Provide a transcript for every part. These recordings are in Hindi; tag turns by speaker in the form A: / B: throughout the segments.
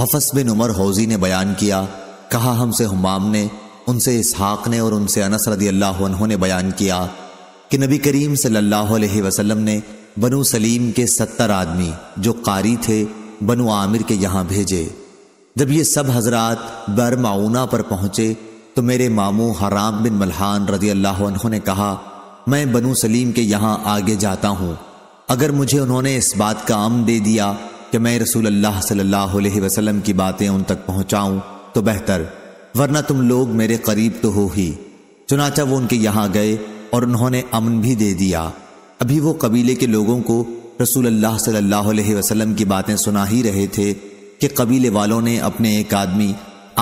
A: हफस बिन उमर हौजी ने बयान किया कहा हमसे हमाम ने उनसे इसहाक ने और उनसे अनस रदी अल्लाह ने बयान किया कि नबी करीम सल्लल्लाहु अलैहि वसल्लम ने बनु सलीम के सत्तर आदमी जो कारी थे बनु आमिर के यहाँ भेजे जब ये सब हजरात बर माउना पर पहुंचे तो मेरे मामू हराम बिन मल्हान रजी अल्लाह ने कहा मैं बनु सलीम के यहाँ आगे जाता हूँ अगर मुझे उन्होंने इस बात का अम दे दिया कि मैं रसूल अल्लाह सल्लल्लाहु अलैहि वसल्लम की बातें उन तक पहुंचाऊं तो बेहतर वरना तुम लोग मेरे करीब तो हो ही चुनाचा वो उनके यहाँ गए और उन्होंने अमन भी दे दिया अभी वो कबीले के लोगों को रसूल अल्लाह सल्लल्लाहु अलैहि वसल्लम की बातें सुना ही रहे थे कि कबीले वालों ने अपने एक आदमी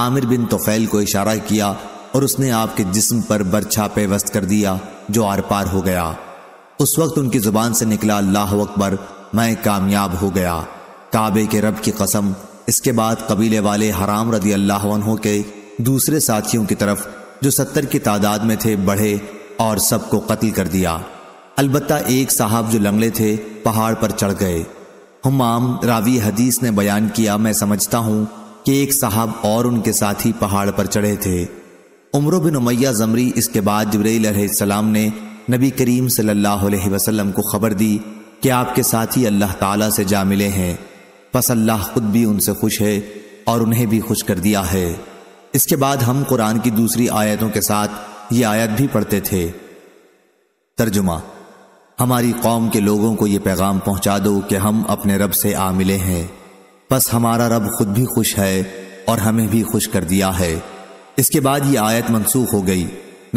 A: आमिर बिन तोफैल को इशारा किया और उसने आपके जिस्म पर बरछा पेवस्त कर दिया जो आर पार हो गया उस वक्त उनकी जुबान से निकला अल्लाह अकबर मैं कामयाब हो गया काबे के रब की कसम इसके बाद कबीले वाले हराम रदी अल्लाह के दूसरे साथियों की तरफ जो सत्तर की तादाद में थे बढ़े और सबको कत्ल कर दिया अलबत् एक साहब जो लंगड़े थे पहाड़ पर चढ़ गए हमाम रावी हदीस ने बयान किया मैं समझता हूँ कि एक साहब और उनके साथी पहाड़ पर चढ़े थे उम्र बिन उमैया जमरी इसके बाद जबरीम ने नबी करीम सल्लल्लाहु अलैहि वसल्लम को खबर दी कि आपके साथी अल्लाह ताला से जा मिले हैं बस अल्लाह खुद भी उनसे खुश है और उन्हें भी खुश कर दिया है इसके बाद हम कुरान की दूसरी आयतों के साथ ये आयत भी पढ़ते थे तर्जुमा हमारी कौम के लोगों को ये पैगाम पहुंचा दो कि हम अपने रब से आ मिले हैं बस हमारा रब खुद भी खुश है और हमें भी खुश कर दिया है इसके बाद ये आयत मनसूख हो गई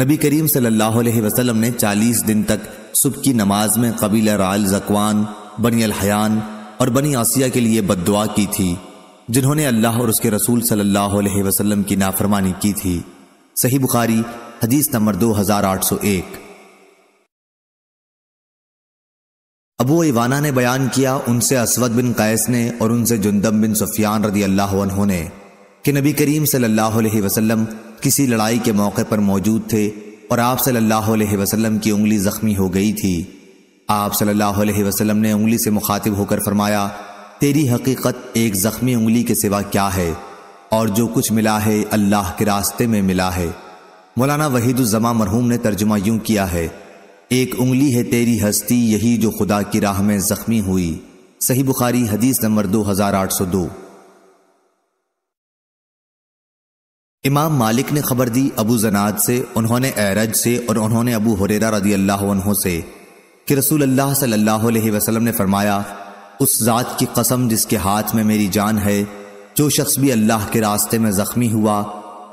A: नबी करीम सल्लल्लाहु अलैहि वसल्लम ने 40 दिन तक सुबह की नमाज में कबीला राल जकवान बनियल हयान और बनी आसिया के लिए बददुआ की थी जिन्होंने अल्लाह और उसके रसूल सल्लल्लाहु अलैहि वसल्लम की नाफरमानी की थी सही बुखारी हदीस नंबर 2801 अबू इवाना ने बयान किया उनसे असवद बिन कैस ने और उनसे जुंदम बिन सुफियान रदी अल्लाह ने कि नबी करीम सल्लल्लाहु अलैहि वसल्लम किसी लड़ाई के मौके पर मौजूद थे और आप सल्लल्लाहु वसलम की उंगली जख्मी हो गई थी आप सल्लल्लाहु अलैहि वसल्लम ने उंगली से मुखातिब होकर फरमाया तेरी हकीकत एक ज़ख्मी उंगली के सिवा क्या है और जो कुछ मिला है अल्लाह के रास्ते में मिला है मौलाना वहीदुलजमा मरहूम ने तर्जुमा यूं किया है एक उंगली है तेरी हस्ती यही जो खुदा की राह में जख्मी हुई सही बुखारी हदीस नंबर दो हजार आठ सौ दो इमाम मालिक ने खबर दी अबू जनाद से उन्होंने एरज से और उन्होंने अबू हुरेरा रदी अल्लाह से कि रसूल अल्लाह सल्लल्लाहु अलैहि वसल्लम ने फरमाया उस ज़ात की कसम जिसके हाथ में मेरी जान है जो शख्स भी अल्लाह के रास्ते में ज़ख्मी हुआ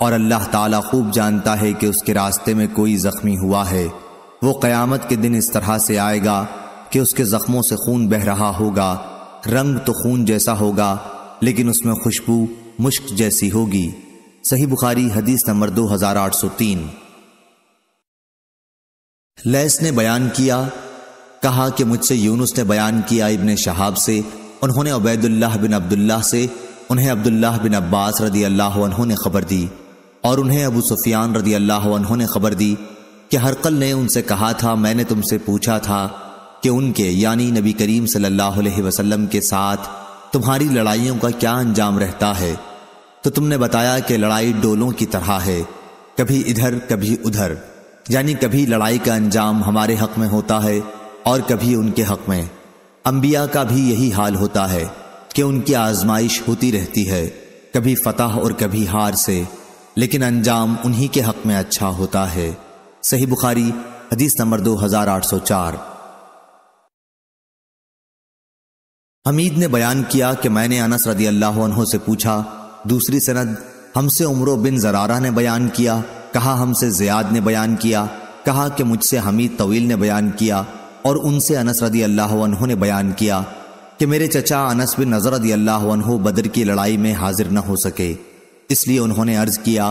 A: और अल्लाह ताला खूब जानता है कि उसके रास्ते में कोई ज़ख्मी हुआ है वो क़यामत के दिन इस तरह से आएगा कि उसके ज़ख्मों से खून बह रहा होगा रंग तो खून जैसा होगा लेकिन उसमें खुशबू मुश्क जैसी होगी सही बुखारी हदीस नंबर दो हजार आठ सौ तीन लैस ने बयान किया कहा कि मुझसे यूनुस ने बयान किया इबन शहाब से उन्होंने उबैदुल्लाह बिन अब्दुल्ला से उन्हें अब्दुल्लाह बिन अब्बास रदी अल्लाह ने खबर दी और उन्हें अबू सुफियान रदी अल्लाह ने खबर दी कि हरकल ने उनसे कहा था मैंने तुमसे पूछा था कि उनके यानी नबी करीम सल्लल्लाहु अलैहि वसल्लम के साथ तुम्हारी लड़ाइयों का क्या अंजाम रहता है तो तुमने बताया कि लड़ाई डोलों की तरह है कभी इधर कभी उधर यानी कभी लड़ाई का अंजाम हमारे हक में होता है और कभी उनके हक में अंबिया का भी यही हाल होता है कि उनकी आजमाइश होती रहती है कभी फतह और कभी हार से लेकिन अंजाम उन्हीं के हक में अच्छा होता है सही बुखारी हदीस नंबर 2804 हमीद ने बयान किया कि मैंने अनस रदी अल्लाह से पूछा दूसरी सनद हमसे उम्र बिन जरारा ने बयान किया कहा हमसे ज़ियाद ने बयान किया कहा कि मुझसे हमीद तवील ने बयान किया और उनसे अनस रदी अल्लाह ने बयान किया कि मेरे चचा अनस बिन नजर रदी अल्लाह बदर की लड़ाई में हाजिर न हो सके इसलिए उन्होंने अर्ज किया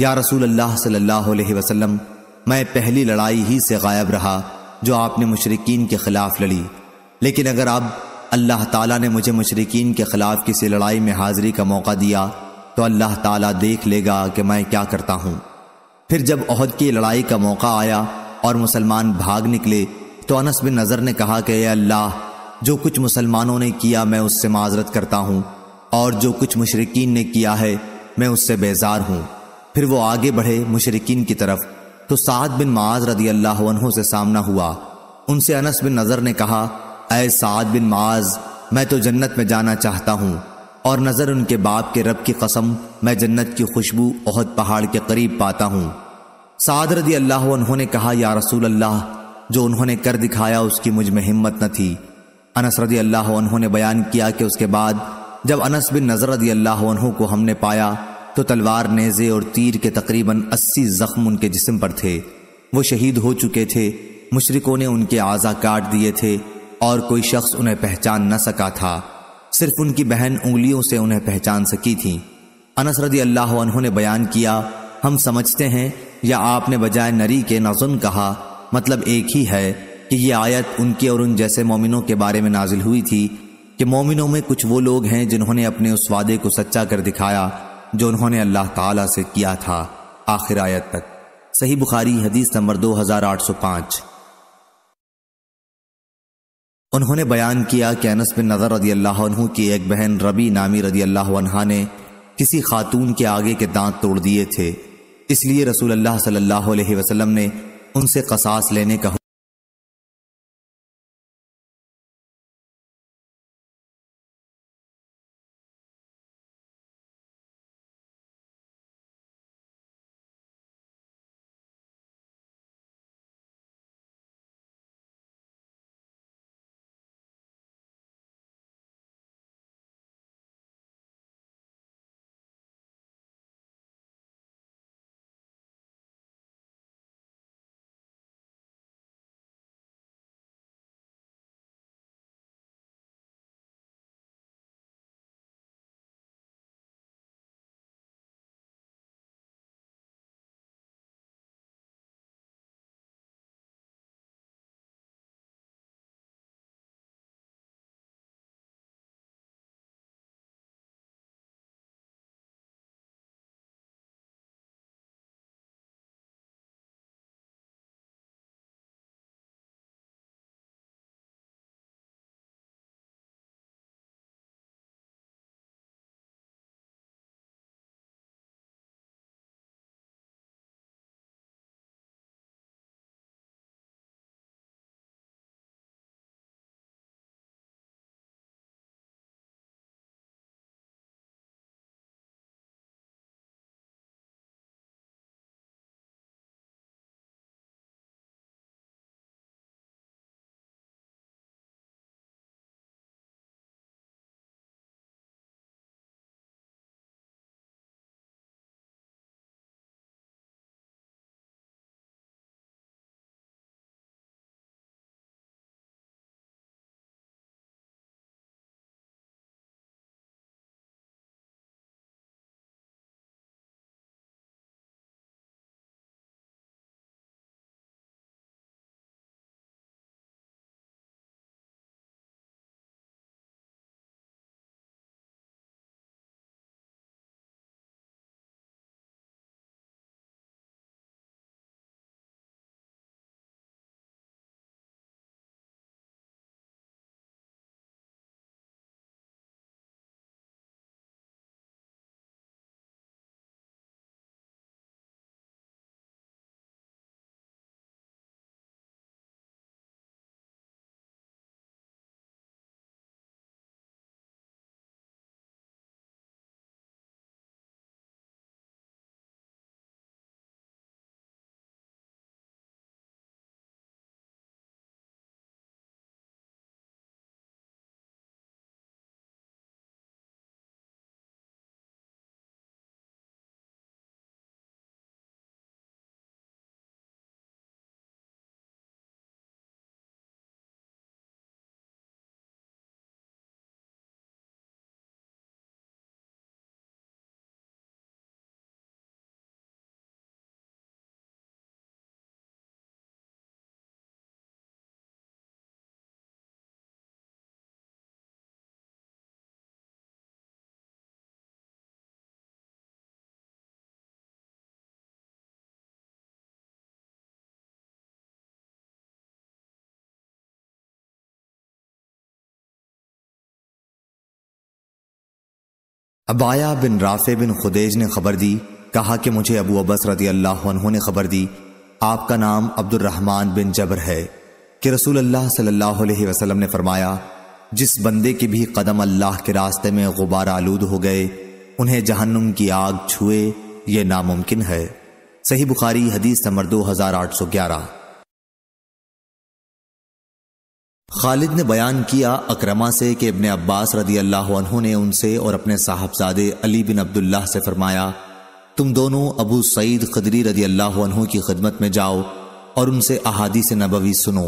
A: या रसूल अल्लाह सल्लल्लाहु अलैहि वसल्लम मैं पहली लड़ाई ही से गायब रहा जो आपने मुशरकिन के खिलाफ लड़ी लेकिन अगर अब अल्लाह ताला ने मुझे मुशरकिन के खिलाफ किसी लड़ाई में हाजिरी का मौका दिया तो अल्लाह ताला देख लेगा कि मैं क्या करता हूँ फिर जब अहद की लड़ाई का मौका आया और मुसलमान भाग निकले तो अनस बिन नज़र ने कहा कि अल्लाह जो कुछ मुसलमानों ने किया मैं उससे माजरत करता हूँ और जो कुछ मुशरकिन ने किया है मैं उससे बेजार हूँ फिर वो आगे बढ़े मुशरकिन की तरफ तो साद बिन माज रदी अल्लाह से सामना हुआ उनसे अनस बिन नज़र ने कहा अय साद बिन माज मैं तो जन्नत में जाना चाहता हूँ और नज़र उनके बाप के रब की कसम मैं जन्नत की खुशबू बहुत पहाड़ के करीब पाता हूँ साद रदी अल्लाह ने कहा या रसूल अल्लाह जो उन्होंने कर दिखाया उसकी मुझ में हिम्मत न थी अनस रदी अल्लाह ने बयान किया कि उसके बाद जब अनस बिन नजर रदी अल्लाह को हमने पाया तो तलवार नेज़े और तीर के तकरीबन अस्सी जख्म उनके जिसम पर थे वो शहीद हो चुके थे मुशरकों ने उनके आज़ा काट दिए थे और कोई शख्स उन्हें पहचान न सका था सिर्फ उनकी बहन उंगलियों से उन्हें पहचान सकी थी अनस रदी अल्लाह उन्होंने बयान किया हम समझते हैं या आपने बजाय नरी के नजुन कहा मतलब एक ही है कि ये आयत उनके और उन जैसे मोमिनों के बारे में नाजिल हुई थी कि मोमिनों में कुछ वो लोग हैं जिन्होंने अपने उस वादे को सच्चा कर दिखाया जो उन्होंने अल्लाह ताला से किया था आखिर आयत तक सही बुखारी हदीस नंबर 2805 उन्होंने बयान किया कि अनस बिन नजर रदी अल्लाह की एक बहन रबी नामी रदी अल्लाह ने किसी खातून के आगे के दांत तोड़ दिए थे इसलिए रसूल अल्लाह सल्लल्लाहु अलैहि वसल्लम ने उनसे कसास लेने का अबाया बिन राफे बिन खुदेज ने खबर दी कहा कि मुझे अबू अबस रदी अल्लाह ने खबर दी आपका नाम अब्दुलरहमान बिन जबर है कि रसूल अल्लाह सल्लल्लाहु अलैहि वसल्लम ने फरमाया जिस बंदे के भी कदम अल्लाह के रास्ते में गुबारा आलूद हो गए उन्हें जहन्नुम की आग छुए यह नामुमकिन है सही बुखारी हदीस नंबर दो हजार आठ सौ ग्यारह खालिद ने बयान किया अक्रमा से कि अपने अब्बास रदी अल्लाह ने उनसे और अपने साहबजादे अली बिन अब्दुल्ला से फरमाया तुम दोनों अबू सईद खदरी रदी अल्लाह की खिदमत में जाओ और उनसे अहादी से नबवी सुनो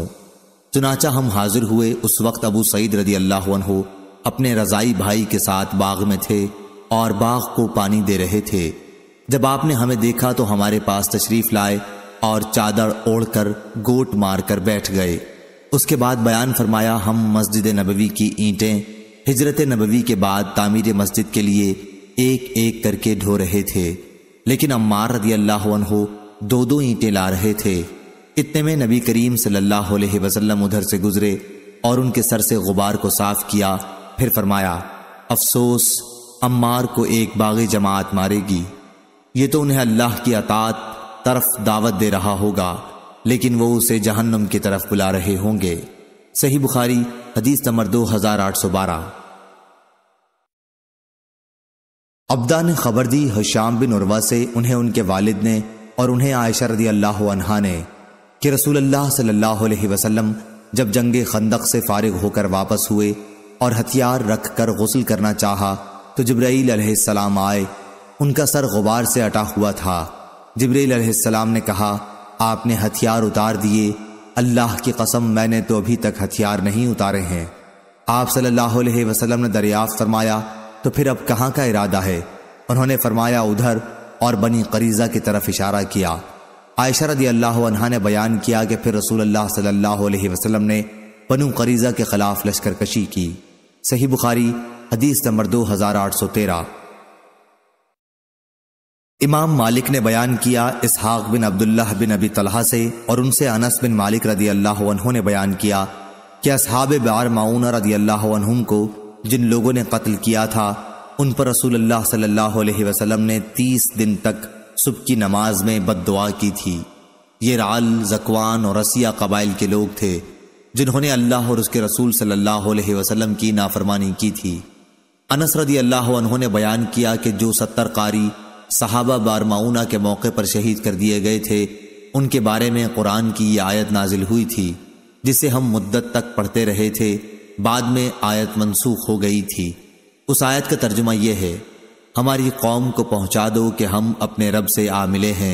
A: चुनाचा हम हाजिर हुए उस वक्त अबू सईद रदी अल्लाह अपने रज़ाई भाई के साथ बाग में थे और बाग को पानी दे रहे थे जब आपने हमें देखा तो हमारे पास तशरीफ़ लाए और चादर ओढ़कर गोट मारकर बैठ गए उसके बाद बयान फरमाया हम मस्जिद नबवी की ईंटें हिजरत नबवी के बाद तामीर मस्जिद के लिए एक एक करके ढो रहे थे लेकिन अम्मार रदी अल्लाह हो दो दो ईंटें ला रहे थे इतने में नबी करीम सल्लल्लाहु अलैहि वसल्लम उधर से गुजरे और उनके सर से गुबार को साफ किया फिर फरमाया अफसोस अम्मार को एक बाग़े जमात मारेगी ये तो उन्हें अल्लाह की अतात तरफ दावत दे रहा होगा लेकिन वो उसे जहन्नम की तरफ बुला रहे होंगे सही बुखारी हदीस नंबर दो हजार आठ सौ बारह अब्दा ने खबर दी हश्याम बिन उर्वा से उन्हें उनके वालिद ने और उन्हें आयशा रदी अल्लाह अनहा ने कि रसूल अल्लाह सल्लल्लाहु अलैहि वसल्लम जब जंग खंदक से फारिग होकर वापस हुए और हथियार रख कर गसल करना चाहा तो जब्राईल आए उनका सर गुबार से अटा हुआ था जब्राईल ने कहा आपने हथियार उतार दिए अल्लाह की कसम मैंने तो अभी तक हथियार नहीं उतारे हैं आप सल्लल्लाहु अलैहि वसल्लम ने दरियाफ्त फरमाया तो फिर अब कहाँ का इरादा है उन्होंने फरमाया उधर और बनी करीजा की तरफ इशारा किया आयशा रदी अल्लाह अनहा ने बयान किया कि फिर रसूल अल्लाह सल्लल्लाहु अलैहि वसल्लम ने बनु करीजा के खिलाफ लश्कर कशी की सही बुखारी हदीस नंबर दो हजार आठ सौ तेरह इमाम मालिक ने बयान किया इसहाक बिन अब्दुल्लाह बिन अबी तलहा से और उनसे अनस बिन मालिक रदी अल्लाह ने बयान किया कि असहाब बार माउन रदी अल्लाह को जिन लोगों ने कत्ल किया था उन पर रसूल अल्लाह सल्लल्लाहु अलैहि वसल्लम ने तीस दिन तक सुबह की नमाज में दुआ की थी ये राल जकवान और रसिया कबाइल के लोग थे जिन्होंने अल्लाह और उसके रसूल सल्लल्लाहु वसलम की नाफरमानी की थी अनस रदी अल्लाह ने बयान किया कि जो सत्तर कारी सहाबा बारमाउना के मौके पर शहीद कर दिए गए थे उनके बारे में कुरान की ये आयत नाजिल हुई थी जिसे हम मुद्दत तक पढ़ते रहे थे बाद में आयत मनसूख हो गई थी उस आयत का तर्जुमा यह है हमारी कौम को पहुंचा दो कि हम अपने रब से आ मिले हैं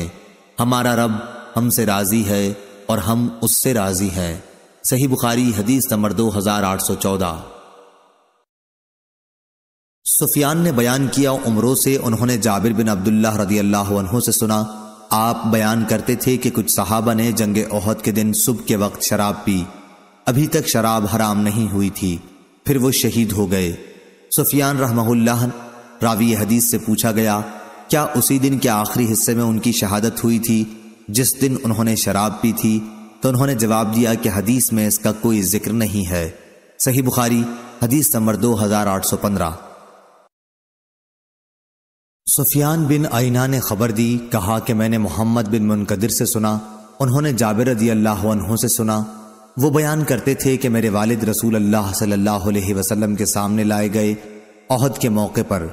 A: हमारा रब हमसे राज़ी है और हम उससे राज़ी हैं सही बुखारी हदीस नंबर दो हज़ार आठ सौ चौदह सुफियान ने बयान किया उमरों से उन्होंने जाबिर बिन अब्दुल्ला रदी अल्लाह से सुना आप बयान करते थे कि कुछ सहाबा ने जंग ओहद के दिन सुबह के वक्त शराब पी अभी तक शराब हराम नहीं हुई थी फिर वो शहीद हो गए सुफियान रहमहुल्लाह रावी हदीस से पूछा गया क्या उसी दिन के आखिरी हिस्से में उनकी शहादत हुई थी जिस दिन उन्होंने शराब पी थी तो उन्होंने जवाब दिया कि हदीस में इसका कोई जिक्र नहीं है सही बुखारी हदीस नंबर दो हजार आठ सौ पंद्रह सुफियान बिन आइना ने खबर दी कहा कि मैंने मोहम्मद बिन मुनकदिर से सुना उन्होंने जाबिर रदी अल्लाह से सुना वो बयान करते थे कि मेरे वालिद रसूल अल्लाह सल्लल्लाहु अलैहि वसल्लम के सामने लाए गए अहद के मौके पर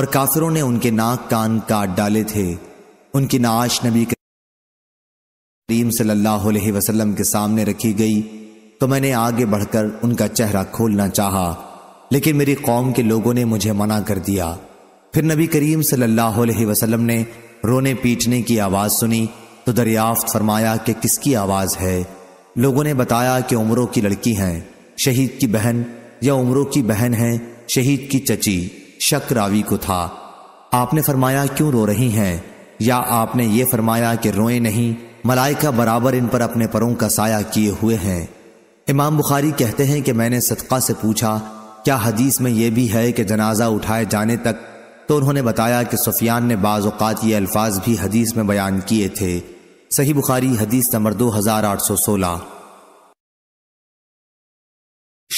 A: और काफिरों ने उनके नाक कान काट डाले थे उनकी नाश नबी करीम सल्लल्लाहु अलैहि वसल्लम के सामने रखी गई तो मैंने आगे बढ़कर उनका चेहरा खोलना चाहा लेकिन मेरी कौम के लोगों ने मुझे मना कर दिया फिर नबी करीम सल्लल्लाहु अलैहि वसल्लम ने रोने पीटने की आवाज़ सुनी तो दरियाफ्त फरमाया कि किसकी आवाज़ है लोगों ने बताया कि उम्रों की लड़की हैं शहीद की बहन या उम्रों की बहन है शहीद की चची शक रावी को था आपने फरमाया क्यों रो रही हैं या आपने ये फरमाया कि रोए नहीं मलाइका बराबर इन पर अपने परों का साया किए हुए हैं इमाम बुखारी कहते हैं कि मैंने सदका से पूछा क्या हदीस में यह भी है कि जनाजा उठाए जाने तक तो उन्होंने बताया कि सुफियान ने बाज़ात ये अल्फाज भी हदीस में बयान किए थे सही बुखारी हदीस नंबर दो हज़ार आठ सौ सोलह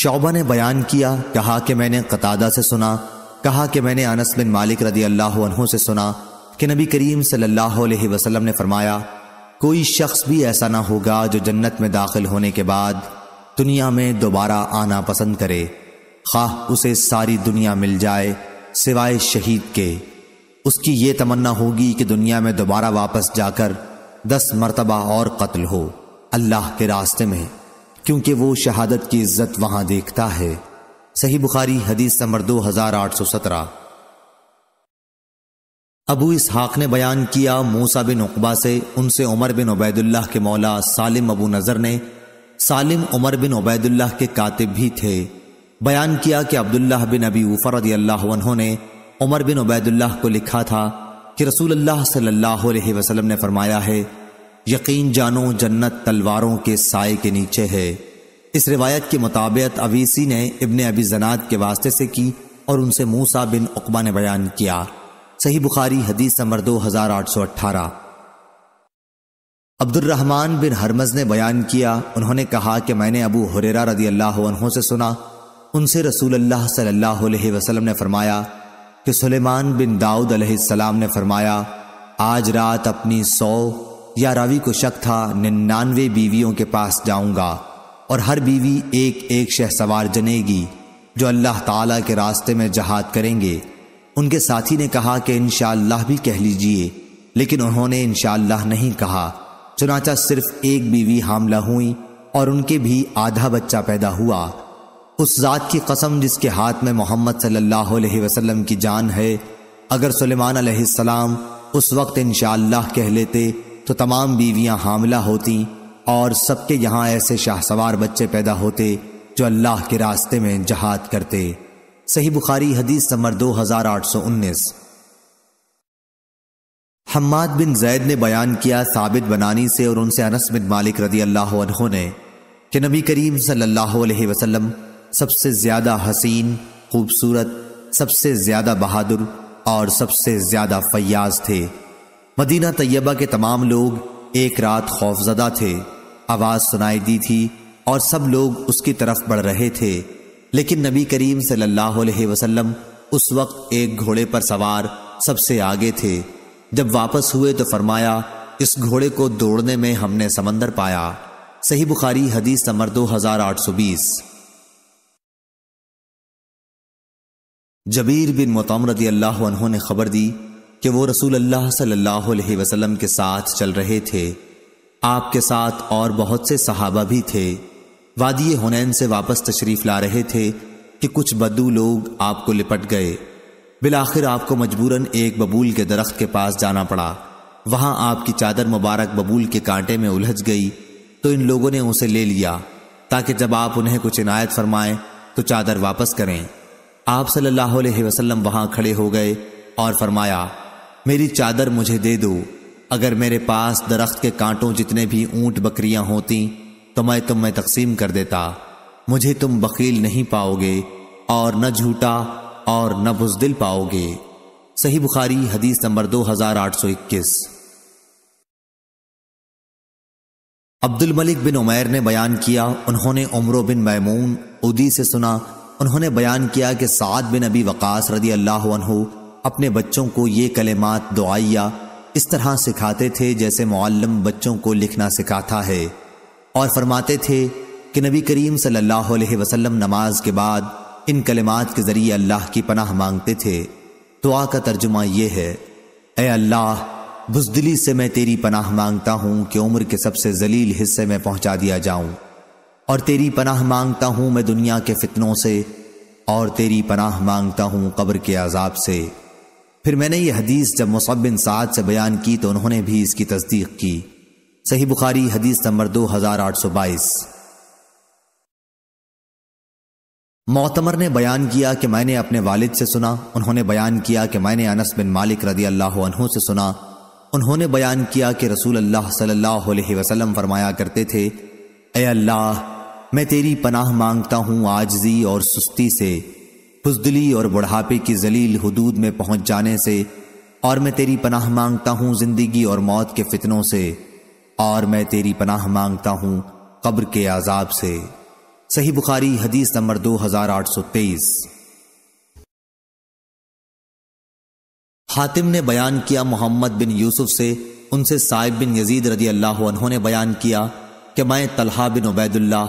A: शौबा ने बयान किया कहा कि मैंने कतादा से सुना कहा कि मैंने अनस बिन मालिक रदी अल्लाह से सुना कि नबी करीम सल्लल्लाहु अलैहि वसल्लम ने फरमाया कोई शख्स भी ऐसा ना होगा जो जन्नत में दाखिल होने के बाद दुनिया में दोबारा आना पसंद करे खा उसे सारी दुनिया मिल जाए सिवाय शहीद के उसकी ये तमन्ना होगी कि दुनिया में दोबारा वापस जाकर दस मरतबा और कत्ल हो अल्लाह के रास्ते में क्योंकि वो शहादत की इज्जत वहां देखता है सही बुखारी हदीस नंबर दो हजार आठ सौ सत्रह अबू इस हाक ने बयान किया मूसा बिन उकबा से उनसे उमर बिन उबैदुल्लाह के मौला सालिम अबू नज़र ने सालिम उमर बिन उबैदुल्लाह के कातिब भी थे बयान किया कि अब्दुल्लाह बिन अबी ऊफर अल्लाह ने उमर बिन उबैदुल्लाह को लिखा था कि रसूल अल्लाह सल्लल्लाहु अलैहि वसल्लम ने फरमाया है यकीन जानो जन्नत तलवारों के साय के नीचे है इस रिवायत के मुताबिक अवीसी ने इबन अबी जनात के वास्ते से की और उनसे मूसा बिन उकबा ने बयान किया सही बुखारी हदीस नंबर दो हजार आठ सौ अट्ठारह अब्दुलरहमान बिन हरमज ने बयान किया उन्होंने कहा कि मैंने अबू हुरेरा रदी अल्लाह से सुना उनसे रसूल अल्लाह सल्लल्लाहु अलैहि वसल्लम ने फरमाया कि सुलेमान बिन दाऊद अलैहिस्सलाम ने फरमाया आज रात अपनी सौ या रावी को शक था निन्यानवे बीवियों के पास जाऊंगा और हर बीवी एक एक शह सवार जनेगी जो अल्लाह ताला के रास्ते में जहाद करेंगे उनके साथी ने कहा कि इनशाला भी कह लीजिए लेकिन उन्होंने इनशाला नहीं कहा चुनाचा सिर्फ एक बीवी हामला हुई और उनके भी आधा बच्चा पैदा हुआ उस ज़ात की कसम जिसके हाथ में मोहम्मद सल्लल्लाहु अलैहि वसल्लम की जान है अगर सुलेमान अलैहिस्सलाम उस वक्त इन कह लेते तो तमाम बीवियां हामला होती और सबके यहाँ ऐसे शाहसवार बच्चे पैदा होते जो अल्लाह के रास्ते में जहाद करते सही बुखारी हदीस समर दो हजार आठ सौ उन्नीस हम्माद बिन जैद ने बयान किया साबित बनानी से और उनसे अनस बिन मालिक रदी अल्लाह ने कि नबी करीम सल्लल्लाहु अलैहि वसल्लम सबसे ज्यादा हसीन खूबसूरत सबसे ज्यादा बहादुर और सबसे ज्यादा फयाज थे मदीना तैयबा के तमाम लोग एक रात खौफजदा थे आवाज सुनाई दी थी और सब लोग उसकी तरफ बढ़ रहे थे लेकिन नबी करीम सल्लल्लाहु अलैहि वसल्लम उस वक्त एक घोड़े पर सवार सबसे आगे थे जब वापस हुए तो फरमाया इस घोड़े को दौड़ने में हमने समंदर पाया सही बुखारी हदीस नंबर दो हजार आठ सौ बीस जबीर बिन मतम रदी अल्लाह ने खबर दी कि वो रसूल अल्लाह सल्लल्लाहु अलैहि वसल्लम के साथ चल रहे थे आपके साथ और बहुत से सहाबा भी थे वादिय हुनैन से वापस तशरीफ ला रहे थे कि कुछ बदू लोग आपको लिपट गए बिलाखिर आपको मजबूरन एक बबूल के दरख्त के पास जाना पड़ा वहां आपकी चादर मुबारक बबूल के कांटे में उलझ गई तो इन लोगों ने उसे ले लिया ताकि जब आप उन्हें कुछ इनायत फरमाएं तो चादर वापस करें आप सल्लल्लाहु अलैहि वसल्लम वहां खड़े हो गए और फरमाया मेरी चादर मुझे दे दो अगर मेरे पास दरख्त के कांटों जितने भी ऊंट बकरियां होती तो मैं तुम में तकसीम कर देता मुझे तुम बकील नहीं पाओगे और न झूठा और न बुजदिल पाओगे सही बुखारी हदीस नंबर 2821 अब्दुल मलिक बिन उमैर ने बयान किया उन्होंने उमरो बिन मैमून उदी से सुना उन्होंने बयान किया कि साद बिन अबी वक़ास रदी अल्लाह अपने बच्चों को ये कलेमात दुआइया इस तरह सिखाते थे जैसे मुअल्लम बच्चों को लिखना सिखाता है और फरमाते थे कि नबी करीम सल्लल्लाहु अलैहि वसल्लम नमाज के बाद इन कलेमात के ज़रिए अल्लाह की पनाह मांगते थे दुआ का तर्जुमा यह है ए अल्लाह बुजदिली से मैं तेरी पनाह मांगता हूँ कि उम्र के सबसे जलील हिस्से में पहुँचा दिया जाऊँ और तेरी पनाह मांगता हूं मैं दुनिया के फितनों से और तेरी पनाह मांगता हूं कब्र के अजाब से फिर मैंने ये हदीस जब मुसबिन साद से बयान की तो उन्होंने भी इसकी तस्दीक की सही बुखारी हदीस नंबर दो हजार आठ सौ बाईस मोतमर ने बयान किया कि मैंने अपने वालिद से सुना उन्होंने बयान किया कि मैंने अनस बिन मालिक रदी अल्लाह से सुना उन्होंने बयान किया कि रसूल अल्लाह सल्लल्लाहु अलैहि वसल्लम फरमाया करते थे ए अल्लाह मैं तेरी पनाह मांगता हूँ आजजी और सुस्ती से फुजदली और बुढ़ापे की जलील हदूद में पहुंच जाने से और मैं तेरी पनाह मांगता हूँ जिंदगी और मौत के फितनों से और मैं तेरी पनाह मांगता हूँ कब्र के आजाब से सही बुखारी हदीस नंबर दो हजार आठ सौ तेईस हातिम ने बयान किया मोहम्मद बिन यूसुफ से उनसे साहिब बिन यजीद रजी अल्लाह ने बयान किया कि मैं तलहा बिन उबैदुल्ला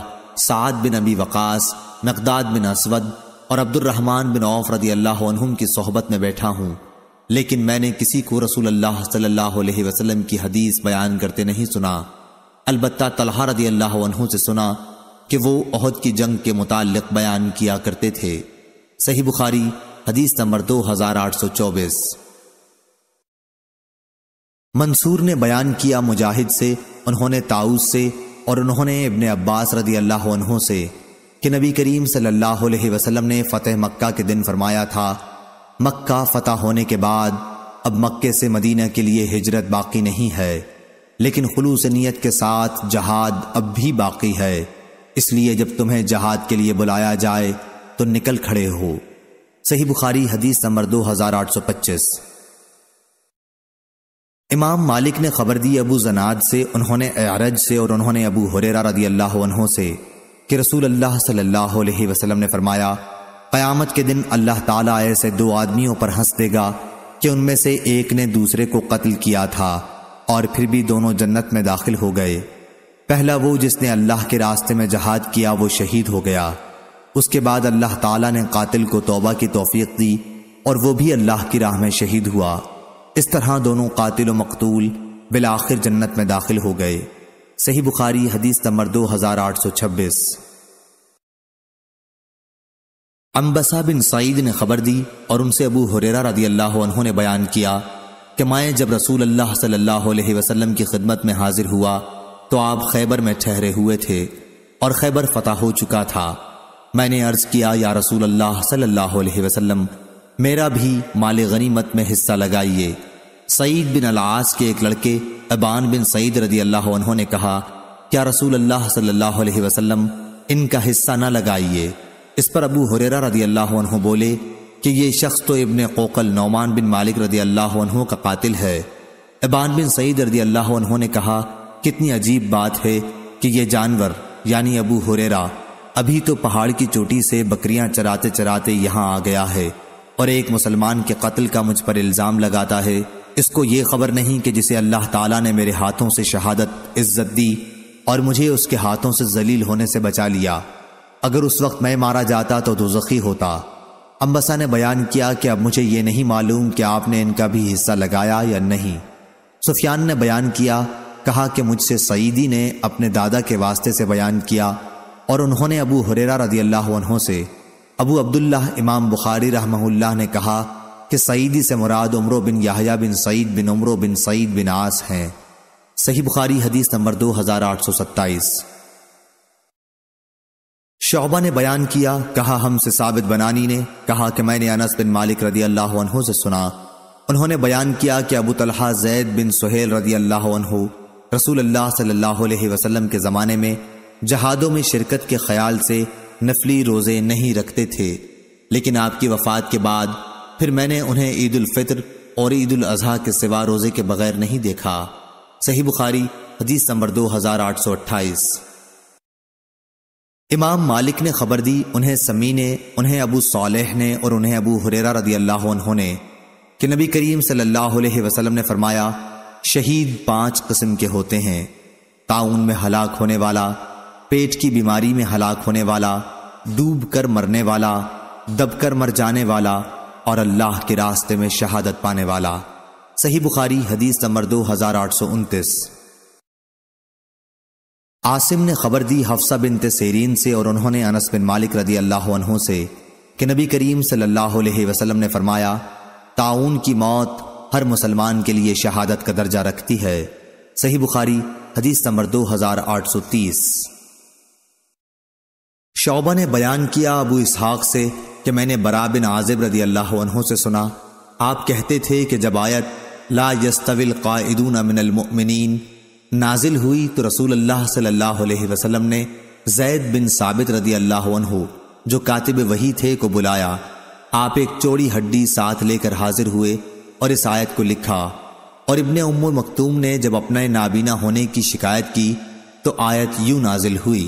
A: साद बिन अबी वक़ास मकदाद बिन असवद और अब्दुलरहमान बिन औफ रदी अल्लाह की सोहबत में बैठा हूँ लेकिन मैंने किसी को रसूल अल्लाह सल्लल्लाहु अलैहि वसल्लम की हदीस बयान करते नहीं सुना अलबत् तलहा रदी अल्लाह से सुना कि वो अहद की जंग के मुतल बयान किया करते थे सही बुखारी हदीस नंबर दो मंसूर ने बयान किया मुजाहिद से उन्होंने ताउस से और उन्होंने इबन अब्बास रदी अल्लाह से कि नबी करीम सल्लल्लाहु अलैहि वसल्लम ने फतेह मक्का के दिन फरमाया था मक्का फ़तह होने के बाद अब मक्के से मदीना के लिए हिजरत बाकी नहीं है लेकिन खलूस नीयत के साथ जहाद अब भी बाकी है इसलिए जब तुम्हें जहाद के लिए बुलाया जाए तो निकल खड़े हो सही बुखारी हदीस नंबर दो हजार आठ सौ पच्चीस इमाम मालिक ने खबर दी अबू जनाद से उन्होंने अरज से और उन्होंने अबू हुरेरा रदी अल्लाह से कि रसूल अल्लाह सल्लल्लाहु अलैहि वसल्लम ने फरमाया क़यामत के दिन अल्लाह ताला ऐसे दो आदमियों पर हंस देगा कि उनमें से एक ने दूसरे को कत्ल किया था और फिर भी दोनों जन्नत में दाखिल हो गए पहला वो जिसने अल्लाह के रास्ते में जहाद किया वो शहीद हो गया उसके बाद अल्लाह ताला ने कातिल को तौबा की तोफ़ी दी और वो भी अल्लाह की राह में शहीद हुआ इस तरह दोनों कातिल मकतूल बिल आखिर जन्नत में दाखिल हो गए सही बुखारी हदीस नंबर दो हजार आठ सौ छब्बीस अम्बसा बिन सईद ने खबर दी और उनसे अबू हुरेरा रदी अल्लाह ने बयान किया कि मैं जब रसूल अल्लाह सल्लल्लाहु अलैहि वसल्लम की खिदमत में हाजिर हुआ तो आप खैबर में ठहरे हुए थे और खैबर फतह हो चुका था मैंने अर्ज किया या रसूल अल्लाह सल्लल्लाहु अलैहि वसल्लम मेरा भी माल गनीमत में हिस्सा लगाइए सईद बिन अलास के एक लड़के अबान बिन सईद रदी अल्लाह उन्होंने कहा क्या रसूल अल्लाह सल्लल्लाहु अलैहि वसल्लम इनका हिस्सा न लगाइए इस पर अबू हुरेरा रदी अल्लाह उन्हों बोले कि ये शख्स तो इबन कोकल नौमान बिन मालिक रदी अल्लाह उन्हों का कातिल है अबान बिन सईद रदी अल्लाह उन्होंने कहा कितनी अजीब बात है कि ये जानवर यानी अबू हुरेरा अभी तो पहाड़ की चोटी से बकरियां चराते चराते यहाँ आ गया है और एक मुसलमान के कत्ल का मुझ पर इल्ज़ाम लगाता है इसको ये खबर नहीं कि जिसे अल्लाह ताला ने मेरे हाथों से शहादत इज्जत दी और मुझे उसके हाथों से जलील होने से बचा लिया अगर उस वक्त मैं मारा जाता तो दोजखी होता अम्बसा ने बयान किया कि अब मुझे ये नहीं मालूम कि आपने इनका भी हिस्सा लगाया या नहीं सुफियान ने बयान किया कहा कि मुझसे सईदी ने अपने दादा के वास्ते से बयान किया और उन्होंने अबू हुरेरा रजी अल्लाह से अबू अब्दुल्ला इमाम बुखारी रहमहुल्लाह ने कहा कि सईदी से मुराद उम्र बिन याहया बिन सईद बिन उम्र बिन सईद बिन आस हैं सही बुखारी हदीस नंबर दो हजार आठ सौ सत्ताईस शोबा ने बयान किया कहा हमसे साबित बनानी ने कहा कि मैंने अनस बिन मालिक रदी अल्लाह से सुना उन्होंने बयान किया कि अबू तलहा जैद बिन सुहेल रदी अल्लाह रसूल अल्लाह सल्लल्लाहु अलैहि के ज़माने में जहादों में शिरकत के ख्याल से नफली रोज़े नहीं रखते थे लेकिन आपकी वफात के बाद फिर मैंने उन्हें ईद फित्र और ईद अजी के सिवा रोज़े के बगैर नहीं देखा सही बुखारी हदीस नंबर दो हजार आठ सौ अट्ठाईस इमाम मालिक ने खबर दी उन्हें समी ने उन्हें अबू सालेह ने और उन्हें अबू हुरेरा रदी अल्लाह ने कि नबी करीम सल्लल्लाहु अलैहि वसल्लम ने फरमाया शहीद पांच कस्म के होते हैं ताउन में हलाक होने वाला पेट की बीमारी में हलाक होने वाला डूब कर मरने वाला दबकर मर जाने वाला और अल्लाह के रास्ते में शहादत पाने वाला सही बुखारी हदीस नंबर दो हजार आठ सौ उनतीस आसिम ने खबर दी हफ्सा बिन तसेरीन से और उन्होंने अनस बिन मालिक रदी अल्लाह से कि नबी करीम सल्लल्लाहु अलैहि वसल्लम ने फरमाया ताउन की मौत हर मुसलमान के लिए शहादत का दर्जा रखती है सही बुखारी हदीस नंबर दो हजार आठ सौ तीस शौबा ने बयान किया अबू इसहाक से कि मैंने बरा बिन आजिब रदी अल्लाह से सुना आप कहते थे कि जब आयत ला यस्तविल कादून मिनलमिन नाजिल हुई तो रसूल अल्लाह सल्लल्लाहु अलैहि वसल्लम ने जैद बिन साबित रदी अल्लाह जो कातिब वही थे को बुलाया आप एक चौड़ी हड्डी साथ लेकर हाजिर हुए और इस आयत को लिखा और इबन उम मकतूम ने जब अपने नाबीना होने की शिकायत की तो आयत यूं नाजिल हुई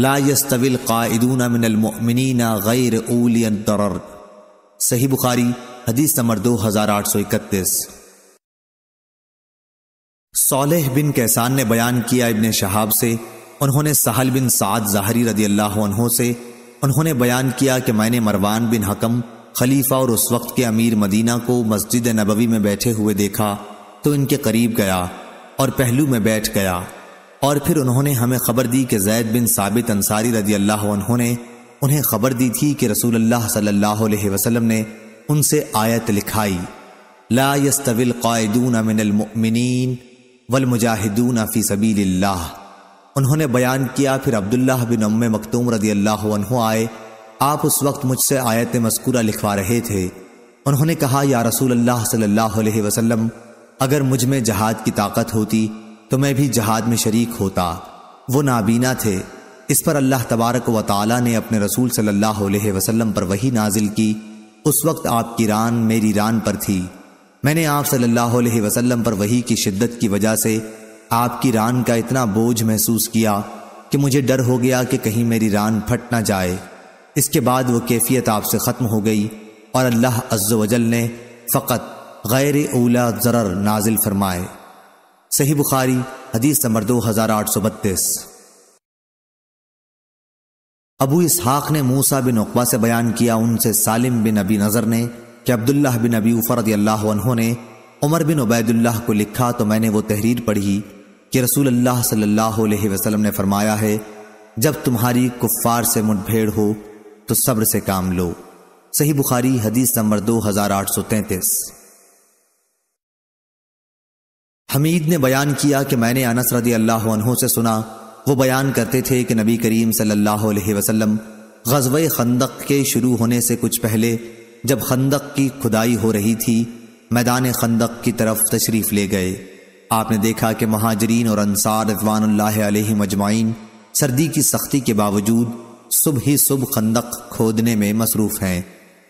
A: लायस्तविल कादून मिनलमिनना गैर उलियन तरर सही बुखारी हदीस नंबर दो हजार आठ सौ इकतीस सोलह बिन कैसान ने बयान किया इबन शहाब से उन्होंने सहल बिन साद जहरी रदी अल्लाह से उन्होंने बयान किया कि मैंने मरवान बिन हकम खलीफा और उस वक्त के अमीर मदीना को मस्जिद नबवी में बैठे हुए देखा तो इनके करीब गया और पहलू में बैठ गया और फिर उन्होंने हमें खबर दी कि जैद बिन साबित अंसारी रजी अल्लाह ने उन्हें खबर दी थी कि रसूल अल्लाह सल्लल्लाहु अलैहि वसल्लम ने उनसे आयत लिखाई ला यस्तविल कायदून मिनलमिन मुजाहिदून फ़ी सबील उन्होंने बयान किया फिर अब्दुल्लाह बिन अम मकतूम रदी अल्लाह आए आप उस वक्त मुझसे आयत मस्कूरा लिखवा रहे थे उन्होंने कहा या रसूल अल्लाह सल्लल्लाहु अलैहि वसल्लम अगर मुझ में जहाद की ताकत होती तो मैं भी जहाद में शरीक होता वो नाबीना थे इस पर अल्लाह तबारक व ताली ने अपने रसूल सल्लल्लाहु अलैहि वसल्लम पर वही नाजिल की उस वक्त आपकी रान मेरी रान पर थी मैंने आप सल्लल्लाहु अलैहि वसल्लम पर वही की शिद्दत की वजह से आपकी रान का इतना बोझ महसूस किया कि मुझे डर हो गया कि कहीं मेरी रान फट ना जाए इसके बाद वो कैफियत आपसे ख़त्म हो गई और अल्लाह अज्जल ने फ़कत गैर उला ज़र नाजिल फरमाए सही बुखारी हदीस नंबर दो हजार आठ सौ बत्तीस अबू इसहाक ने मूसा बिन उकबा से बयान किया उनसे सालिम बिन अबी नज़र ने कि अब्दुल्लाह बिन अबी उफरत ने उमर बिन उबैदुल्लाह को लिखा तो मैंने वो तहरीर पढ़ी कि रसूल अल्लाह सल्लल्लाहु अलैहि वसल्लम ने फरमाया है जब तुम्हारी कुफ्फार से मुठभेड़ हो तो सब्र से काम लो सही बुखारी हदीस नंबर दो हजार आठ सौ तैंतीस हमीद ने बयान किया कि मैंने अनस रदी अल्लाह से सुना वो बयान करते थे कि नबी करीम सल्लल्लाहु अलैहि वसल्लम गजब खंदक के शुरू होने से कुछ पहले जब खंदक की खुदाई हो रही थी मैदान खंदक की तरफ तशरीफ ले गए आपने देखा कि महाजरीन और अंसार रजवान मजमाइन सर्दी की सख्ती के बावजूद सुबह ही सुबह खंदक खोदने में मसरूफ़ हैं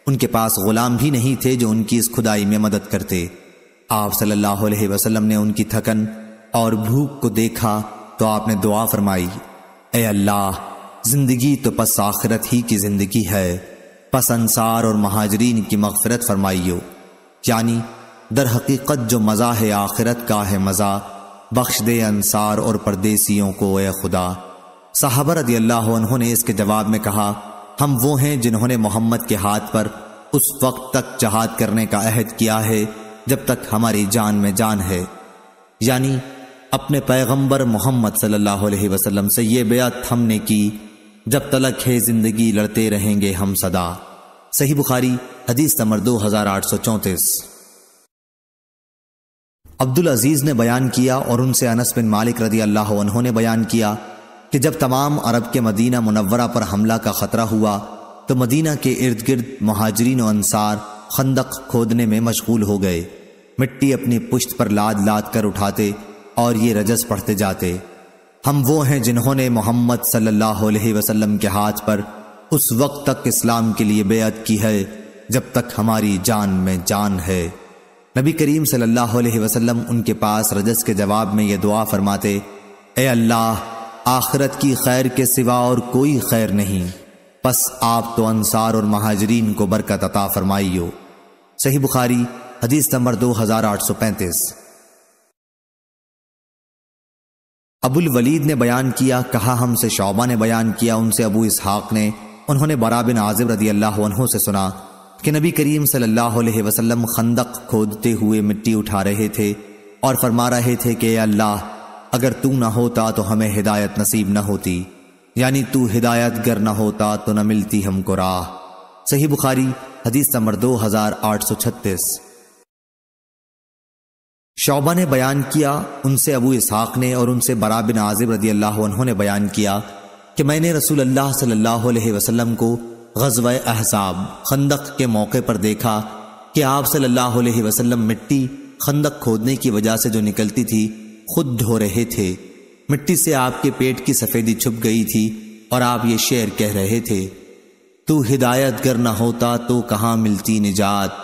A: उनके पास गुलाम भी नहीं थे जो उनकी इस खुदाई में मदद करते आप सल्लल्लाहु अलैहि वसल्लम ने उनकी थकन और भूख को देखा तो आपने दुआ फरमाई ए अल्लाह जिंदगी तो पस आखिरत ही की जिंदगी है पस अंसार और महाजरीन की मगफरत फरमाइयो यानी दर हकीकत जो मज़ा है आखिरत का है मज़ा बख्श दे अंसार और परदेसियों को ए खुदा साहबर रदी अल्लाह ने इसके जवाब में कहा हम वो हैं जिन्होंने मोहम्मद के हाथ पर उस वक्त तक जहाद करने का अहद किया है जब तक हमारी जान में जान है यानी अपने पैगंबर मोहम्मद सल्लल्लाहु अलैहि वसल्लम से ये बेयत हमने की जब तलक है जिंदगी लड़ते रहेंगे हम सदा सही बुखारी हदीस नंबर दो हजार आठ सौ चौंतीस अब्दुल अजीज ने बयान किया और उनसे अनस बिन मालिक रदी अल्लाह ने बयान किया कि जब तमाम अरब के मदीना मुनवरा पर हमला का खतरा हुआ तो मदीना के इर्द गिर्द महाजरीन अनसार खंदक खोदने में मशगूल हो गए मिट्टी अपनी पुश्त पर लाद लाद कर उठाते और ये रजस पढ़ते जाते हम वो हैं जिन्होंने मोहम्मद सल्लल्लाहु अलैहि वसल्लम के हाथ पर उस वक्त तक इस्लाम के लिए बेअत की है जब तक हमारी जान में जान है नबी करीम सल्लल्लाहु अलैहि वसल्लम उनके पास रजस के जवाब में यह दुआ फरमाते ए अल्लाह आखिरत की खैर के सिवा और कोई खैर नहीं बस आप तो अनसार और महाजरीन को बरकत अता फरमाइयो सही बुखारी हदीस नंबर दो हजार आठ सौ पैंतीस अबुल वलीद ने बयान किया कहा हमसे शौबा ने बयान किया उनसे अबू इसहाक ने उन्होंने बरा बिन आजिब रदी अल्लाह से सुना कि नबी करीम सल्लल्लाहु अलैहि वसल्लम खंदक खोदते हुए मिट्टी उठा रहे थे और फरमा रहे थे कि अल्लाह अगर तू ना होता तो हमें हिदायत नसीब न होती यानी तू हिदायत गर ना होता तो न मिलती हमको राह सही बुखारी हदीस नंबर दो हजार आठ सौ छत्तीस शौबा ने बयान किया उनसे अबू इसहाक ने और उनसे बरा बिन आजिब रदी अल्लाह ने बयान किया कि मैंने रसूल अल्लाह सल्लल्लाहु अलैहि वसल्लम को गजब अहसाब खंदक के मौके पर देखा कि आप सल्लल्लाहु अलैहि वसल्लम मिट्टी खंदक खोदने की वजह से जो निकलती थी खुद धो रहे थे मिट्टी से आपके पेट की सफ़ेदी छुप गई थी और आप ये शेर कह रहे थे तू हिदायत गर न होता तो कहाँ मिलती निजात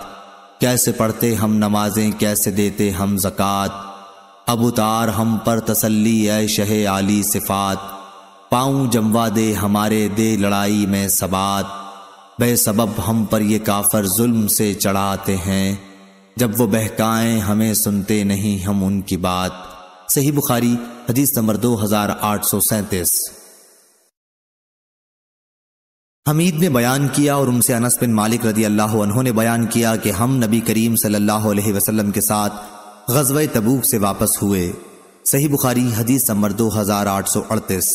A: कैसे पढ़ते हम नमाजें कैसे देते हम जक़ात अब उतार हम पर तसल्ली ए शह आली सिफात पाऊँ जमवा दे हमारे दे लड़ाई में सबात बेसबब हम पर ये काफर जुल्म से चढ़ाते हैं जब वो बहकाएं हमें सुनते नहीं हम उनकी बात सही बुखारी हदीस नंबर दो हजार आठ सौ सैंतीस हमीद ने बयान किया और उनसे अनस बिन मालिक रदी अल्लाह उन्होंने बयान किया कि हम नबी करीम सल्लल्लाहु अलैहि वसल्लम के साथ गजब तबूक से वापस हुए सही बुखारी हदीस नंबर दो हजार आठ सौ अड़तीस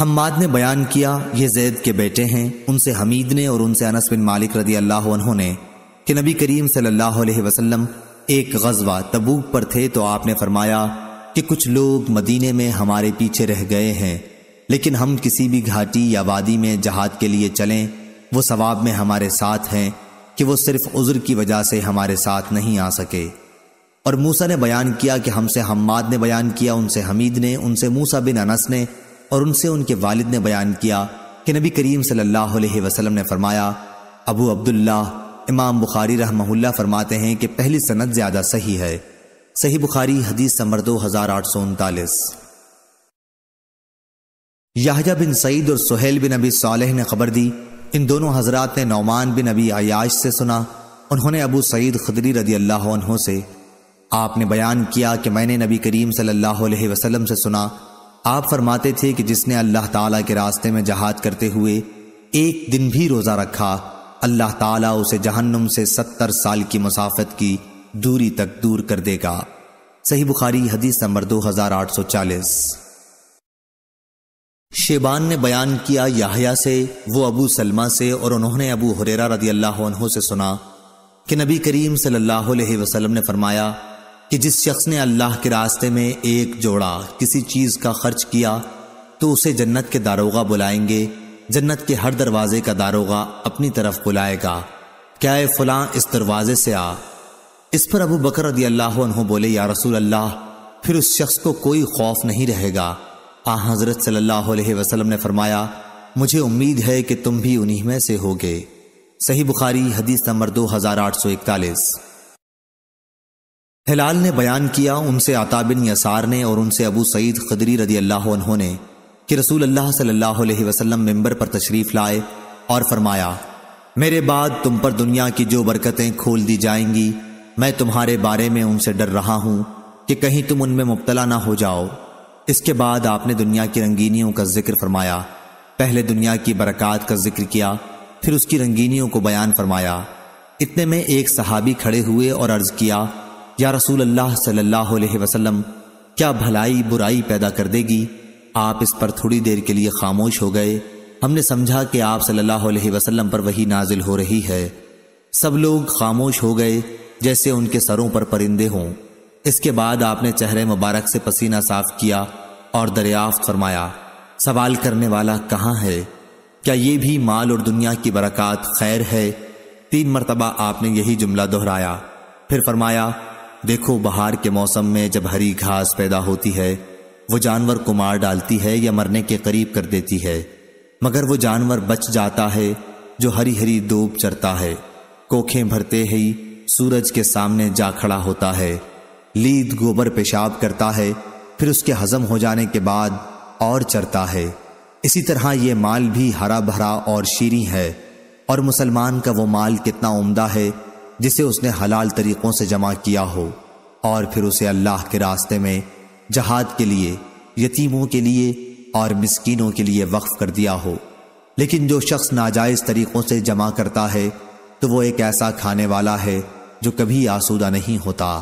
A: हम्माद ने बयान किया ये जैद के बेटे हैं उनसे हमीद ने और उनसे अनस बिन मालिक रदी अल्लाह उन्होंने कि नबी करीम सल्लल्लाहु अलैहि वसल्लम एक गजवा तबूक पर थे तो आपने फरमाया कि कुछ लोग मदीने में हमारे पीछे रह गए हैं लेकिन हम किसी भी घाटी या वादी में जहाद के लिए चलें वो सवाब में हमारे साथ हैं कि वो सिर्फ उज्र की वजह से हमारे साथ नहीं आ सके और मूसा ने बयान किया कि हमसे हम्माद ने बयान किया उनसे हमीद ने उनसे मूसा बिन अनस ने और उनसे उनके वालिद ने बयान किया कि नबी करीम सल्लल्लाहु अलैहि वसल्लम ने फरमाया अबू अब्दुल्ला इमाम बुखारी रहमहुल्ला फरमाते हैं कि पहली सनत ज़्यादा सही है सही बुखारी हदीस नंबर दो हज़ार आठ सौ उनतालीस याहजा बिन सईद और सुहेल बिन अबी सालेह ने खबर दी इन दोनों हजरात ने नौमान बिन अबी आयाश से सुना उन्होंने अबू सईद खदरी रदी अल्लाह से आपने बयान किया कि मैंने नबी करीम सल्लल्लाहु अलैहि वसल्लम से सुना आप फरमाते थे कि जिसने अल्लाह ताला के रास्ते में जहाद करते हुए एक दिन भी रोज़ा रखा अल्लाह ताला उसे जहन्नुम से सत्तर साल की मुसाफत की दूरी तक दूर कर देगा सही बुखारी हदीस नंबर दो हजार आठ सौ चालीस शेबान ने बयान किया याहया से वो अबू सलमा से और उन्होंने अबू हुरेरा रदी अल्लाह से सुना कि नबी करीम सल्लल्लाहु अलैहि वसल्लम ने फरमाया कि जिस शख्स ने अल्लाह के रास्ते में एक जोड़ा किसी चीज़ का खर्च किया तो उसे जन्नत के दारोगा बुलाएंगे जन्नत के हर दरवाजे का दारोगा अपनी तरफ बुलाएगा क्या ए फलां इस दरवाजे से आ इस पर अबू बकर रदी अल्लाह बोले या रसूल अल्लाह फिर उस शख्स को कोई खौफ नहीं रहेगा आ हजरत सल्लल्लाहु अलैहि वसल्लम ने फरमाया मुझे उम्मीद है कि तुम भी उन्हीं में से होगे सही बुखारी हदीस नंबर दो हजार आठ सौ इकतालीस हिलाल ने बयान किया उनसे आता बिन यसार ने और उनसे अबू सईद खदरी रदी अल्लाह ने कि रसूल अल्लाह सल्लल्लाहु अलैहि वसल्लम मेंबर पर तशरीफ लाए और फरमाया मेरे बाद तुम पर दुनिया की जो बरकतें खोल दी जाएंगी मैं तुम्हारे बारे में उनसे डर रहा हूं कि कहीं तुम उनमें मुबतला ना हो जाओ इसके बाद आपने दुनिया की रंगीनियों का जिक्र फरमाया पहले दुनिया की बरक़ात का जिक्र किया फिर उसकी रंगीनियों को बयान फरमाया इतने में एक सहाबी खड़े हुए और अर्ज किया या रसूल अल्लाह सल्लल्लाहु अलैहि वसल्लम क्या भलाई बुराई पैदा कर देगी आप इस पर थोड़ी देर के लिए खामोश हो गए हमने समझा कि आप सल्लल्लाहु अलैहि वसल्लम पर वही नाजिल हो रही है सब लोग खामोश हो गए जैसे उनके सरों पर परिंदे हों इसके बाद आपने चेहरे मुबारक से पसीना साफ किया और दरियाफ्त फरमाया सवाल करने वाला कहाँ है क्या ये भी माल और दुनिया की बरक़ात खैर है तीन मरतबा आपने यही जुमला दोहराया फिर फरमाया देखो बहार के मौसम में जब हरी घास पैदा होती है वो जानवर को मार डालती है या मरने के करीब कर देती है मगर वो जानवर बच जाता है जो हरी हरी दूब चरता है कोखें भरते ही सूरज के सामने जा खड़ा होता है लीद गोबर पेशाब करता है फिर उसके हजम हो जाने के बाद और चरता है इसी तरह ये माल भी हरा भरा और शीरी है और मुसलमान का वो माल कितना उम्दा है जिसे उसने हलाल तरीक़ों से जमा किया हो और फिर उसे अल्लाह के रास्ते में जहाद के लिए यतीमों के लिए और मिसकीनों के लिए वक्फ कर दिया हो लेकिन जो शख्स नाजायज़ तरीक़ों से जमा करता है तो वो एक ऐसा खाने वाला है जो कभी आसूदा नहीं होता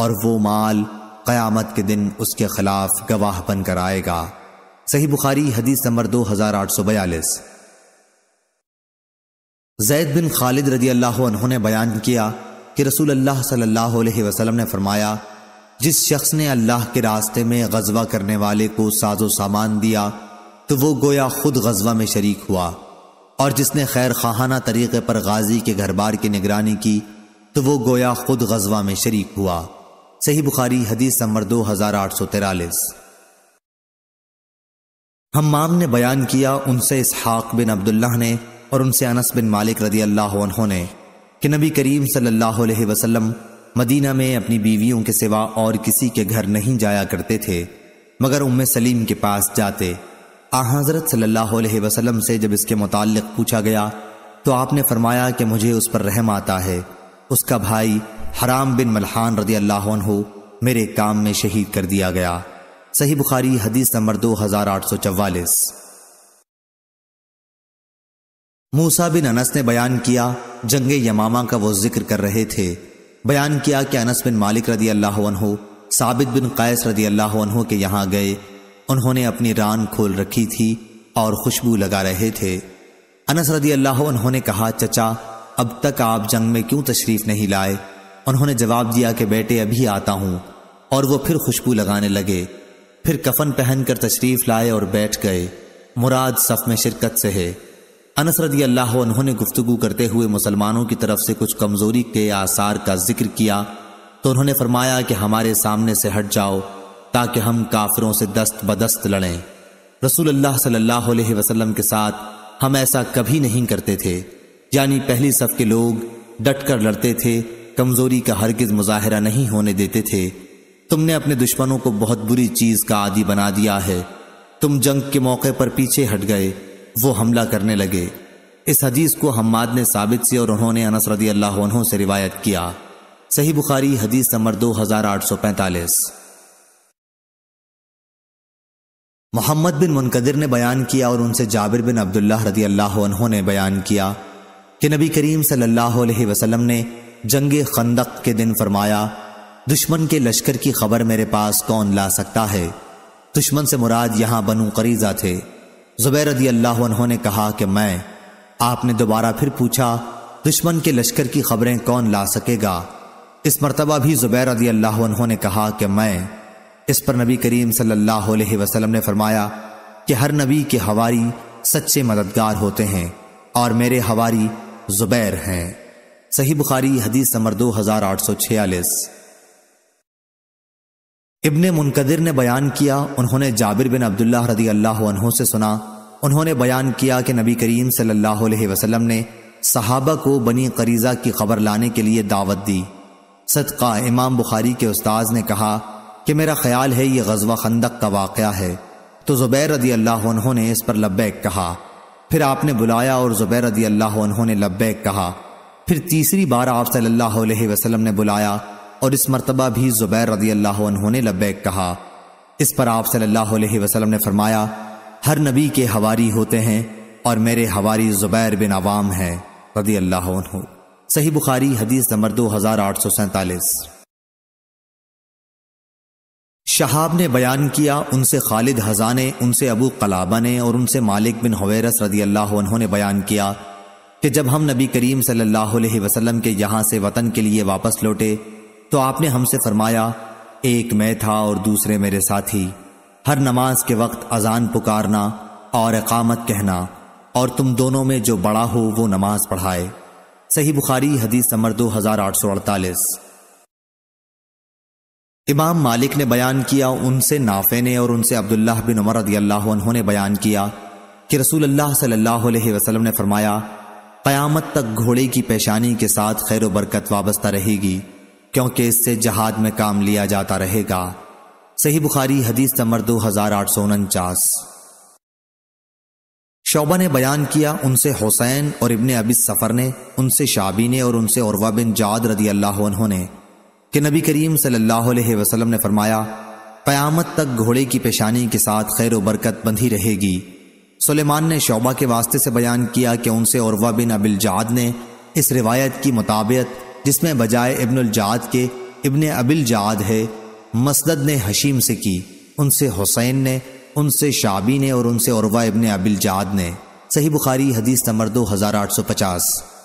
A: और वो माल क़यामत के दिन उसके खिलाफ गवाह बनकर आएगा सही बुखारी हदीस नंबर दो हजार आठ सौ बयालीस जैद बिन खालिद रजी अल्लाह ने बयान किया कि रसूल अल्लाह सल्लल्लाहु अलैहि वसल्लम ने फरमाया जिस शख्स ने अल्लाह के रास्ते में गजवा करने वाले को साजो सामान दिया तो वो गोया खुद गजवा में शरीक हुआ और जिसने खैर खाहाना तरीके पर गाजी के घरबार की निगरानी की तो वो गोया खुद गजवा में शरीक हुआ सही बुखारी हदीस नंबर दो हजार आठ सौ तिरालीस हमाम ने बयान किया उनसे इसहाक बिन अब्दुल्ला ने और उनसे अनस बिन मालिक रदी अल्लाह ने कि नबी करीम सल्लल्लाहु अलैहि वसल्लम मदीना में अपनी बीवियों के सिवा और किसी के घर नहीं जाया करते थे मगर उम्म सलीम के पास जाते आ हजरत सल्लल्लाहु अलैहि वसल्लम से जब इसके मुतालिक पूछा गया तो आपने फरमाया कि मुझे उस पर रहम आता है उसका भाई हराम बिन मलहान रदी अल्लाह मेरे काम में शहीद कर दिया गया सही बुखारी हदीस नंबर दो हजार आठ सौ चवालीस मूसा बिन अनस ने बयान किया जंगे यमामा का वो जिक्र कर रहे थे बयान किया कि अनस बिन मालिक रदी अल्लाह साबित बिन कैस रदी अल्लाह के यहाँ गए उन्होंने अपनी रान खोल रखी थी और खुशबू लगा रहे थे अनस रदी अल्लाह उन्होंने कहा चचा अब तक आप जंग में क्यों तशरीफ नहीं लाए उन्होंने जवाब दिया कि बेटे अभी आता हूं और वो फिर खुशबू लगाने लगे फिर कफन पहनकर तशरीफ लाए और बैठ गए मुराद सफ में शिरकत से है अनसरदी अल्लाह उन्होंने गुफ्तु करते हुए मुसलमानों की तरफ से कुछ कमज़ोरी के आसार का जिक्र किया तो उन्होंने फरमाया कि हमारे सामने से हट जाओ ताकि हम काफिरों से दस्त बदस्त लड़ें रसूल अल्लाह सल्लल्लाहु अलैहि वसल्लम के साथ हम ऐसा कभी नहीं करते थे यानी पहली सफ के लोग डट कर लड़ते थे कमजोरी का हरगिज मुजाहरा नहीं होने देते थे तुमने अपने दुश्मनों को बहुत बुरी चीज का आदि बना दिया है तुम जंग के मौके पर पीछे हट गए वो हमला करने लगे इस हदीस को हम्माद ने साबित से और उन्होंने अनस रदी अल्लाह उन्हों से रिवायत किया सही बुखारी हदीस नंबर दो हजार आठ सौ पैंतालीस मोहम्मद बिन मुनकदिर ने बयान किया और उनसे जाबिर बिन अब्दुल्ला रदी अल्लाह उन्होंने बयान किया कि नबी करीम सल्लल्लाहु अलैहि वसल्लम ने जंग खंदक के दिन फरमाया दुश्मन के लश्कर की खबर मेरे पास कौन ला सकता है दुश्मन से मुराद यहां बनु करीजा थे जुबैर रदी अल्लाह उन्होंने कहा कि मैं आपने दोबारा फिर पूछा दुश्मन के लश्कर की खबरें कौन ला सकेगा इस मरतबा भी जुबैर रदी अल्लाह उन्होंने कहा कि मैं इस पर नबी करीम सल्लल्लाहु अलैहि वसल्लम ने फरमाया कि हर नबी के हवारी सच्चे मददगार होते हैं और मेरे हवारी जुबैर हैं सही बुखारी हदीस नंबर दो हजार आठ सौ छियालीस इबन मुनकदिर ने बयान किया उन्होंने जाबिर बिन अब्दुल्ला रदी अल्लाह से सुना उन्होंने बयान किया कि नबी करीम सल्लल्लाहु अलैहि वसल्लम ने सहाबा को बनी करीजा की खबर लाने के लिए दावत दी सदका इमाम बुखारी के उस्ताज ने कहा कि मेरा ख्याल है ये गजवा खंदक का वाक़ है तो ज़ुबैर रदी अल्लाह ने इस पर लब्बैक कहा फिर आपने बुलाया और ज़ुबैर रदी अल्लाह ने लब्बैक कहा फिर तीसरी बार आप सल्लल्लाहु अलैहि वसल्लम ने बुलाया और इस मरतबा भी जुबैर रजी अल्लाह ने लबैक कहा इस पर आप सल्लल्लाहु अलैहि वसल्लम ने फरमाया हर नबी के हवारी होते हैं और मेरे हवारी जुबैर बिन आवाम हैं रदी अल्लाह सही बुखारी हदीस नंबर दो हजार आठ सौ सैंतालीस शहाब ने बयान किया उनसे खालिद हजा ने उनसे अबू कलाबा ने और उनसे मालिक बिन हवेरस रदी अल्लाह ने बयान किया कि जब हम नबी करीम सल्लल्लाहु अलैहि वसल्लम के यहाँ से वतन के लिए वापस लौटे तो आपने हमसे फरमाया एक मैं था और दूसरे मेरे साथी हर नमाज के वक्त अजान पुकारना और अकामत कहना और तुम दोनों में जो बड़ा हो वो नमाज पढ़ाए सही बुखारी हदीस समर दो हजार आठ सौ अड़तालीस इमाम मालिक ने बयान किया उनसे नाफे ने और उनसे अब्दुल्लाह बिन उमर रदी अल्लाह उन्होंने बयान किया कि रसूल अल्लाह सल्लल्लाहु अलैहि वसल्लम ने फरमाया क़यामत तक घोड़े की पेशानी के साथ खैर बरकत वाबस्ता रहेगी क्योंकि इससे जहाद में काम लिया जाता रहेगा सही बुखारी हदीस नंबर दो हजार आठ सौ उनचास शोबा ने बयान किया उनसे हुसैन और इबन अबिस सफ़र ने उनसे शाबी ने और उनसे औरवा बिन जाद रदी अल्लाह उन्होंने कि नबी करीम सल्लाम ने फरमाया क्यामत तक घोड़े की पेशानी के साथ खैर बरकत बंधी रहेगी सुलेमान ने शोबा के वास्ते से बयान किया कि उनसे औरवा बिन अबिल जाद ने इस रिवायत की मुताबियत जिसमें बजाय इब्नुल अजाद के इब्न अबिल जाद है मसदद ने हशीम से की उनसे हुसैन ने उनसे शाबी ने और उनसे औरवा इब्न अबिल जाद ने सही बुखारी हदीस नंबर दो हज़ार आठ सौ पचास